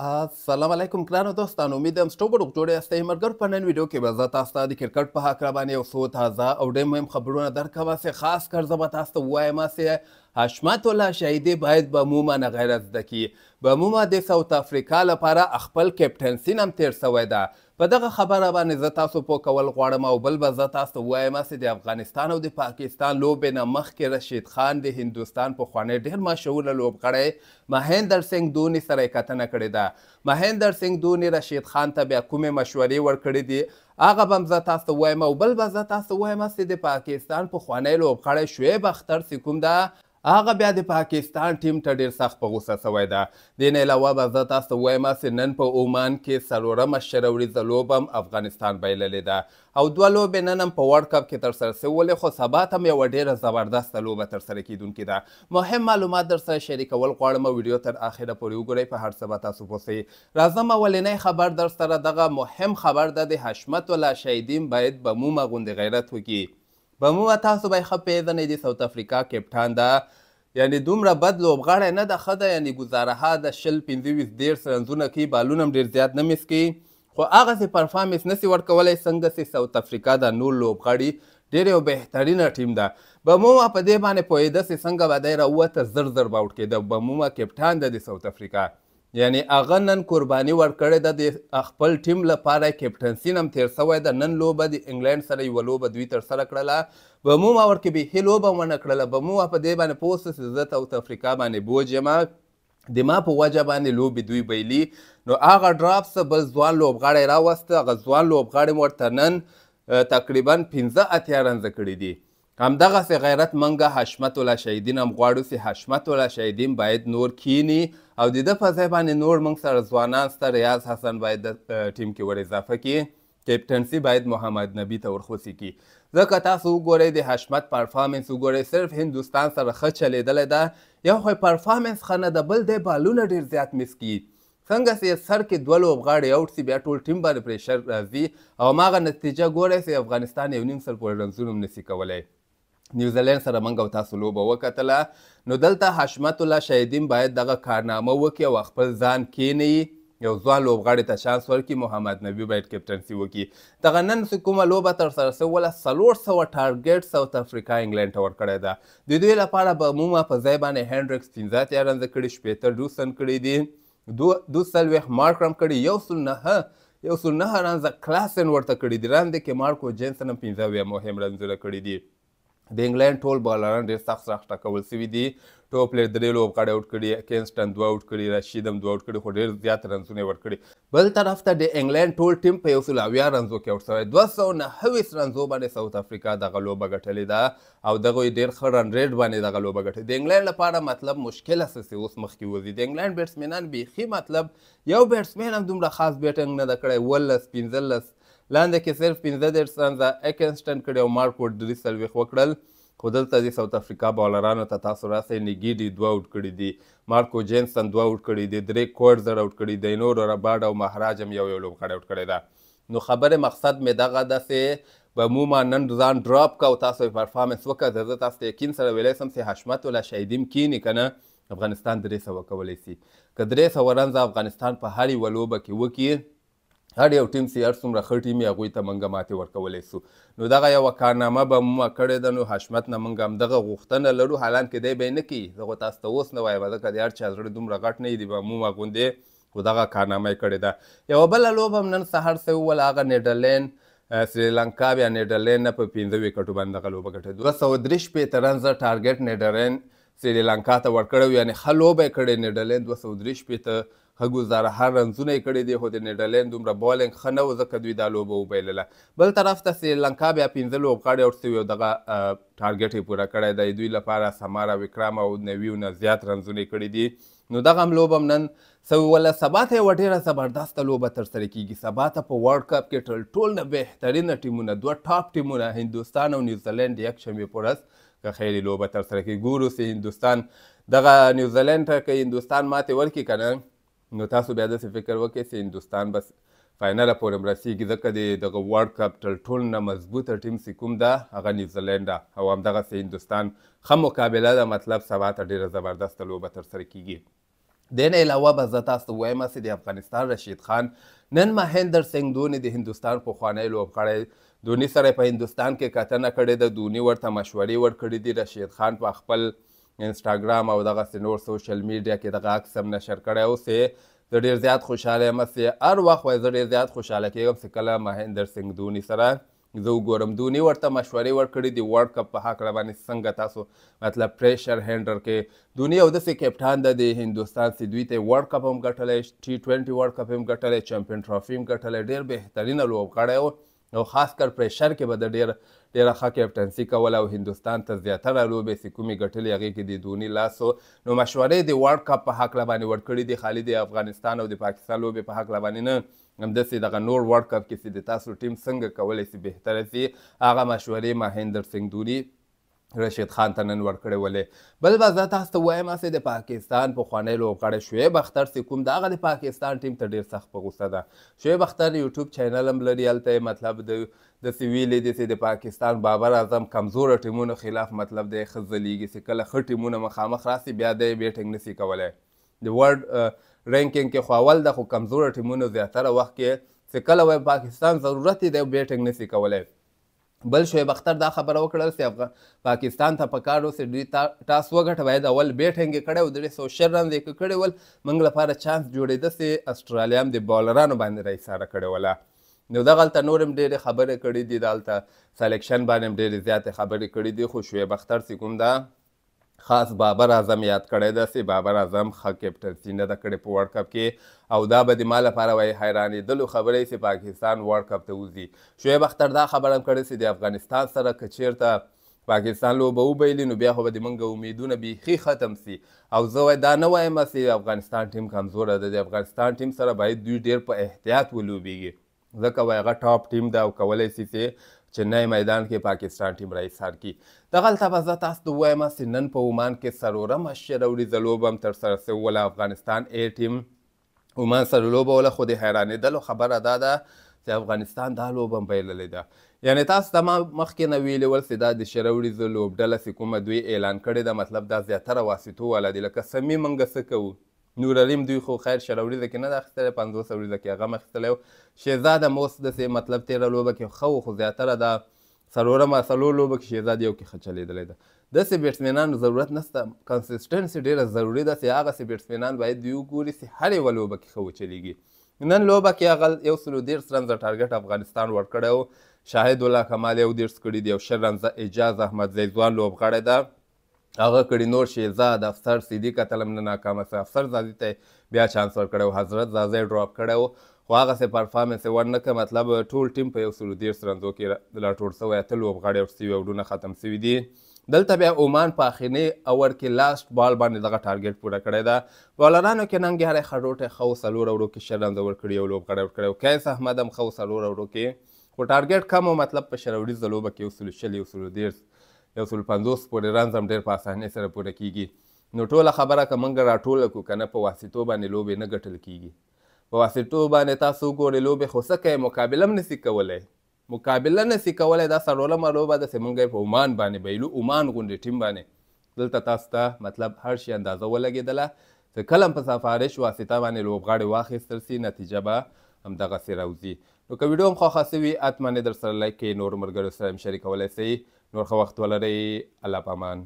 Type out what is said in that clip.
السلام علیکم ګرانو دوستانو امید یم ستاسو وړو جوړه یاست همرګر په نن ویډیو کې به زه تاسو ته د کرکټ په هکله باندې یو څو تازه او ډېر مهم خبرونه درکوم چې خاص کر زه به تاسو ته ووایم چې حشمت الله شهیدي باید به عموما غیر زده کي به عموما د ساوت افریقا لپاره خپل کیپټنسي هم تیر سوی ده په دغه خبره باندې زه تاسو پوه کول غواړم او بل به زه تاسو ووایم چې د افغانستان او د پاکستان لوبې نه مخکې رشید خان د هندوستان پخوانی ډېر مشهوره لوبغړی مهیندر سنګ دوني سره یې کتنه کړې ده مهیندر سنګ دوني رشید خان ته بیا کومې مشورې ورکړې دي هغه به زه تاسو وایم او بل به زه تاسو وایم چې د پاکستان پخوانی لوبغاړی شعیب اختر چې کوم ده هغه بیا د پاکستان ټیم ته ډیر سخت په غوسه سوی ده دین علاوه به زه تاسو وایم چې نن په عمان کې څلورمه شره ورځ لوبم افغانستان بایللې ده او دوه لوبې نن هم په ورلډ کپ کې ترسره سولې خو سبا ته هم یوه ډیره زبردسته لوبه ترسره کیدونکې ده مهم معلومات درسره شریکول غواړم ویډیو تر آخره پورې وګورئ په هر څه به تاسو پوه سئ راځم اولنی خبر درسره دغه مهم خبر ده د حشمت الله شهیدین باید بمومه غوندې غیرت وکړي به مومه تاسو به یې ښه پېژنئ د ساوت افریقا کپټان ده یعنی دومره بد لوبغاړی نه ده ښه ده یعنی ګزارها ده شل پنځه ویشت دېرش رنزونه کوي بالونه هم ډېر زیات نه مس کوي خو هغسې پرفارمنس نسي ورکولی څنګه چې ساوت افریقا دا نور لوبغاړي ډېر یو بهترینه ټیم ده بمومه په دې باندې پوهېده چې څنګه به دی راووته زر زر به اوټ کېده بمومه کپټان ده د ساوت افریقا یعنی هغه نن قرباني ورکړې ده د خپل ټیم لپاره کیپټنسي نم تیر سوی ده نن لوبه د انګلینډ سره یوه لوبه دوی ترسره کړله بمو ما ورکې بیخي لوبه ونه کړله بمو په دې باندې پوه سه چې زه ساوت افریقا باندې بوج یم د ما په وجه باندې لوبې دوی بایلي نو هغه ډراپ څه بل ځوان لوبغاړی راوسته هغه ځوان لوبغاړی ورته نن تقریبا پنځه اتیا رنزه کړي دي همدغسې غیرت منګه حشمت الله شهیدین هم غواړو چې حشمت الله شهیدین باید نور کینی او د ده په ځای باندې نور موږ سره ځوانان سته ریاض حسن باید د ټیم کې ور اضافه کړي کیپټنسی باید محمد نبی ته ورخوسی کی ځکه تاسو وګورئ د حشمت پرفارمنس وګورئ صرف هندوستان سره ښه چلیدلی ده یو خو پرفارمنس ښه نه ده بل دی بالونه ډیر زیات مس کی څنګه چې سر کې دوه لوبغاړي اوټ سي بیا ټول ټیم باندې پریشر راځي او هماغه نتیجه ګورئ چې افغانستان یو نیم سل پورې رنځونه هم نسي کولی نیوزیلند سره منګ او تاسو لوبه وکتله نو دلته حشمت الله شهیدین باید دغه کارنامه وکړي او خپل ځان کینی یو ځوان لوبغاړي ته چانس ورکړي محمد نبی باید کیپټنسي وکړي دغه نن کومه لوبه ترسره سوله څلور سوه ټارګټ ساوت افریقا انګلینډ ته ورکړې ده د دوی لپاره به عمومه په ځای باندې هینډرکس پنځه اتیا رنزه کړي شپېته ډوسن کړي دي دو دو څلوېښت مارکرم کړي یو سل نهه یو سل نهه رنزه کلاسن ورته کړي دي لاندې کې مارکو جینسن هم پنځه اویا مهم رنزونه کړي دي د انګلند ټول بالران ډېر سخت سخت ټکول سوي دي ټوپ لري درې لوبغاړي اوټ کړي کینسټن دوه اوټ کړي رشید هم دوه اوټ کړي خو ډېر زیات رنزونه یې ورکړي بل طرف ته د انګلند ټول ټیم په یو سل اویا رنزو کې اوټ شوی دوه سوه نهویس رنزو باندې ساوت افریقا دغه لوبه ګټلې ده او دغه یې ډېر ښه رن ریټ باندې دغه لوبه ګټلې د انګلند لپاره مطلب مشکله سسې اوس مخکې وځي د انګلند بیټسمینان بیخي مطلب یو بیټسمین هم دومره خاص بیټنګ نه ده کړی اوولس پنځلس لاندې کې صرف پنځه دېرش رنزه اکنسټن کړي او مارک وډ درې څلوېښت وکړل خو دلته د ساوت افریقا بالرانو ته تاسو راسئ نیګیډي دوه اوټ کړي دي مارکو جینسن دوه اوټ کړي دي درې کوډزر اوټ کړي دی نور رباډ او مهراج هم یو یو لوبغاړی اوټ کړی ده نو خبره مقصد مې دغه داسې بعموما نن ځان ډراپ کا او تاسو پرفارمنس وکړه زه تاسو ته یقین سره ویلی سم چې حشمت الله شهیدیم کینی کنه افغانستان درې سوه کولی سي که درې سوه رنزه افغانستان په هر یوه لوبه کې وکړي هر یو ټیم سي هر څومره ښه ټیم یې هغوی ته موږ ماتې ورکولی سو نو دغه یوه کارنامه به موږ کړې ده نو حشمت نه موږ همدغه غوښتنه لرو حالانکې دی به یې نه کوي زه خو تاسو ته اوس نه وایم ځکه د هر چا زړه دومره غټ نه وي د به عمومه غوندې خو دغه کارنامه یې کړې ده یوه بله لوبه هم نن سهار څه وویل هغه نیډرلینډ سریلانکا بیا نیډرلینډ نه په پنځه وکټو باندې دغه لوبه ګټلې دوه سوه درې شپېته رنزه ټارګټ نیډرلینډ سریلانکا ته ورکړی یعنې ښه لوبه یې کړې نیډرلینډ دوه سوه درې شپېته ښه ګزاره هر رنزونه یې کړي دي خو د نیډرلینډ دومره بالینګ ښه نه و ځکه دوی دا لوبه وبایلله بل طرف ته سریلانکا بیا پنځه لوبغاړي اوټ سوي او دغه ټارګټ یې پوره کړی دی دوی لپاره سمارا وکرام او نویو نه زیات رنزونه یې کړي دي نو دغه لوبه نن سوله سبا ته یوه ډېره زبردسته لوبه ترسره کیږي سبا ته په ورلډ کپ کې تر ټولو نه بهترینه ټیمونه دوه ټاپ ټیمونه هندوستان او نیوزیلند یکشنبې په ورځ که خیري لوبه ترسره کیږي ګورو سې هندوستان دغه نیوزیلند ته که هندوستان ماتې ورکړي که نه نو تاسو بیا داسې فکر وکړئ چې هندوستان بس فاینل پورې مرسیږي ځکه د دغه ورلد کپ تر ټولو نه مضبوطه ټیم چې کوم ده هغه نیوزیلینډ ده او همدغسې هندوستان ښه مقابله ده مطلب سبا ته ډېره زبردسته لوبه ترسره کیږي دین علاوه به زه تاسو وایم چې د افغانستان رشید خان نن مهندر سنگ دونی د هندوستان پخوانی لوبغاړی دونی سره په هندوستان کې کتنه کړې ده دونی ورته مشورې ورکړې دي رشید خان په خپل انسټاګرام او دغه نور سوشل میډیا کې دغه عکس هم نشر کړی اوسې زه ډېر زیات خوشحاله یم چې هر وخت وایي زه ډېر زیات خوشحاله کېږم چې کله مهندر سنګ دوني سره زه وګورم دونی ورته مشورې ورکړي دی ورلد کپ په هکله باندې څنګه تاسو مطلب پریشر هینډر کې دونی او داسې کپټان د د هندوستان سي دوی ته ورلد کپ هم ګټلی ټي ټوینټي ورلد کپ هم ګټلی چمپیون ټرافي هم ګټلی ډېر بهترینه لوبغاړی و او خاص کر پرېشر کې به د ډېر ډېره ښه کیپټنسي کوله او هندوستان ته زیاتره لوبې چې کومې ګټلې هغې کې د دونی لاسو نو مشورې د ورلډ کپ په هکله باندې ورکړي دي خالي د افغانستان او د پاکستان لوبې په هکله باندې نه همداسې دغه نور ورلډ کپ کې چې د تاسو ټیم څنګه کولی سي بهتره سي هغه مشورې مهیندر سنګ دونی رشید خان ته نن ورکړې ولې بل به زه تاسو ته وایم هسې د پاکستان پخوانی لوبغاړی شعیب اختر چې کوم د هغه د پاکستان ټیم ته ډېر سخت په غوسه ده شعیب اختر یوټیوب چینل هم لري هلته مطلب د داسې ویلې داسې د پاکستان بابر اعظم کمزوره ټیمونو خلاف مطلب دی ښه ځلیږي چې کله ښه ټیمونه مخامخ راسي بیا دی بیټینګ نسي کولی د ورلډ رینکینګ کې خو اول ده خو کمزوره ټیمونو زیاتره وخت کې چې کله وایي پاکستان ضرورت یې دی بیټینګ نسي کولی بل شعیب اختر دا خبره وکړل چې پاکستان ته پکار اوس ډی ټاس وګټه باید اول بیټینګ کړي او درې سو شل رن یې کړي ول موږ لپاره چانس جوړېده چې استرالیا هم د بالرانو باندې راایساره کړې وله نو دغلته نور هم ډېرې خبرې کړې دي دلته سلیکشن باندې هم ډېرې زیاتې خبرې کړې دي خو شعیب اختر چې کوم ده خاص بابر اعظم یاد کړی ده چې بابر اعظم ښه کیپټنسي نه ده کړې په ورلډ کپ کې او دا به د ما لپاره وایي حیرانېدلو خبرې چې پاکستان ورلډ کپ ته وځي شعیب اختر دا خبره هم کړې چې د افغانستان سره که چیرته پاکستان لوبه وبایلي نو بیا خو به د موږ امیدونه بیخي ختم سي او زه وایي دا نه وایم چې افغانستان ټیم کمزوره ده د افغانستان ټیم سره باید دوی ډېر په احتیاط ولوبیږي ځکه وایي هغه ټاپ ټیم ده او کولی سي چې چنای میدان کې پاکستان ټیم رئیس سار کی دغلته به زه تاسو ته ووایم چې نن په عمان کې څلورمه شلوریزه لوبه هم ترسره سوله افغانستان ای ټیم عمان سره لوبه وله خو د حیرانېدلو خبره دا ده چې افغانستان دا لوبه هم بایللې ده یعنی تاسو ته ما مخکې نه ویلي ول چې دا د شره وریځو لوبډله چې کومه دوی اعلان کړې ده مطلب دا زیاتره واسطو والا دي لکه سمي موږ څه کوو نورالیم دوی خو خیر شل اوریزه کې نه ده اخیستلی پنځوس اوریزه کې هغه هم اخیستلی و شهزاده م اوس داسې مطلب تېره لوبه کې ښه خو زیاتره دا څلورمه څلور لوبه کې شهزاد یو کې ښه چلېدلی ده داسې بیټسمینانو ضرورت نشته کنسسټنسي ډېره ضروري ده چې هغسې بیټسمینان باید دوی وګوري چې هر یوه لوبه کې ښه وچلېږي نن لوبه کې هغه یو سلو دېرش رنزه ټارګټ افغانستان ورکړی و شاهد الله کمال یو دېرش کړي دي یو شل رنزه اعجاز احمد زیدوان لوبغاړی ده هغه کډینور شیزاد افسر سیدی قتلم نه ناکامه سه افسر زازی ته بیا چانس ورکړی حضرت زازی ډراپ کړی و خو هغه سه پرفارمنس ورنه کړ مطلب ټول ټیم په یو سلو دیرش رنزو کې راټول سوی اتل لوبغاړي ورسوي او ډونه ختم سوي دي دلته بیا عمان په اخرنۍ اور کې لاست بال باندې دغه ټارګټ پوره کړی ده بالرانو کې ننګ هرې خروټې خو څلور اورو کې شل رنزه ورکړي یو لوبغاړی ورکړی او کیس احمد هم خو څلور اورو کې خو ټارګټ کم مطلب په شل وړیزه لوبه کې یو سلو شل یو سلو دیرش یو سل پنځوس پورې رنځم ډېر په اسانۍ سره پوره کیږي نو ټوله خبره که موږ راټوله کړو که نه په واسطو باندې لوبې نه ګټل کیږي په واسطو باندې تاسو وګورئ لوبې خو څه کوئ مقابله هم نسي کولی مقابله نسي کولی دا څلورمه لوبه داسې موږ په عمان باندې بایلو عمان غوندې ټیم باندې دلته تاسو ته مطلب هر شي اندازه ولګېدله چې کلم په سفارش واسطه باندې لوبغاړي واخیستل سي نتیجه به همدغسې راوځي نو که ویډیو هم خوښه سوي حتما در سره لایک کوئ نور ملګرو سره هم شریکولی سئ نور خو وخت ولرئ الله پامان